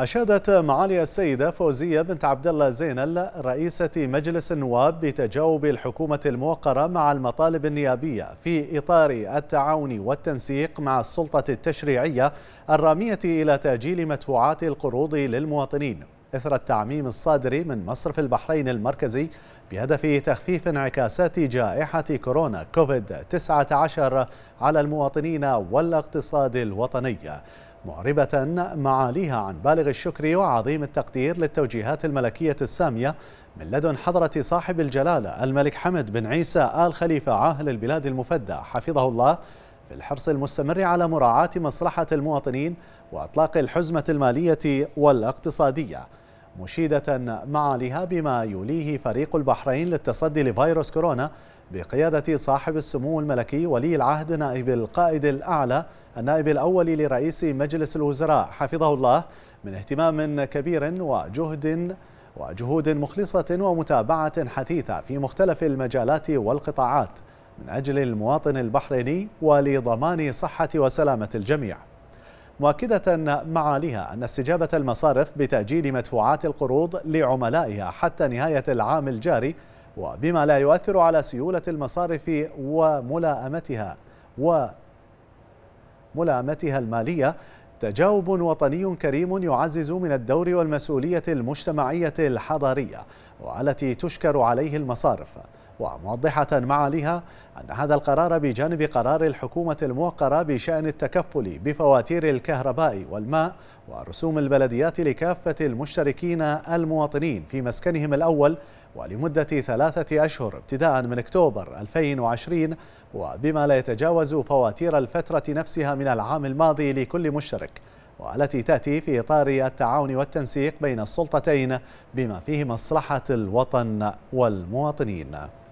أشادت معالي السيدة فوزية بنت عبد الله زينل رئيسة مجلس النواب بتجاوب الحكومة الموقرة مع المطالب النيابية في إطار التعاون والتنسيق مع السلطة التشريعية الرامية إلى تأجيل مدفوعات القروض للمواطنين إثر التعميم الصادر من مصرف البحرين المركزي بهدف تخفيف انعكاسات جائحة كورونا كوفيد 19 على المواطنين والاقتصاد الوطني معربة معاليها عن بالغ الشكر وعظيم التقدير للتوجيهات الملكية السامية من لدن حضرة صاحب الجلالة الملك حمد بن عيسى آل خليفة عاهل البلاد المفدى حفظه الله في الحرص المستمر على مراعاة مصلحة المواطنين وأطلاق الحزمة المالية والاقتصادية مشيدة معاليها بما يوليه فريق البحرين للتصدي لفيروس كورونا بقيادة صاحب السمو الملكي ولي العهد نائب القائد الأعلى النائب الأول لرئيس مجلس الوزراء حفظه الله من اهتمام كبير وجهد وجهود مخلصة ومتابعة حثيثة في مختلف المجالات والقطاعات من أجل المواطن البحريني ولضمان صحة وسلامة الجميع مؤكدة معاليها أن استجابة المصارف بتأجيل مدفوعات القروض لعملائها حتى نهاية العام الجاري وبما لا يؤثر على سيولة المصارف وملائمتها وملائمتها المالية تجاوب وطني كريم يعزز من الدور والمسؤولية المجتمعية الحضارية والتي تشكر عليه المصارف وموضحة معاليها أن هذا القرار بجانب قرار الحكومة الموقرة بشأن التكفل بفواتير الكهرباء والماء ورسوم البلديات لكافة المشتركين المواطنين في مسكنهم الأول ولمدة ثلاثة أشهر ابتداء من أكتوبر 2020 وبما لا يتجاوز فواتير الفترة نفسها من العام الماضي لكل مشترك والتي تأتي في إطار التعاون والتنسيق بين السلطتين بما فيه مصلحة الوطن والمواطنين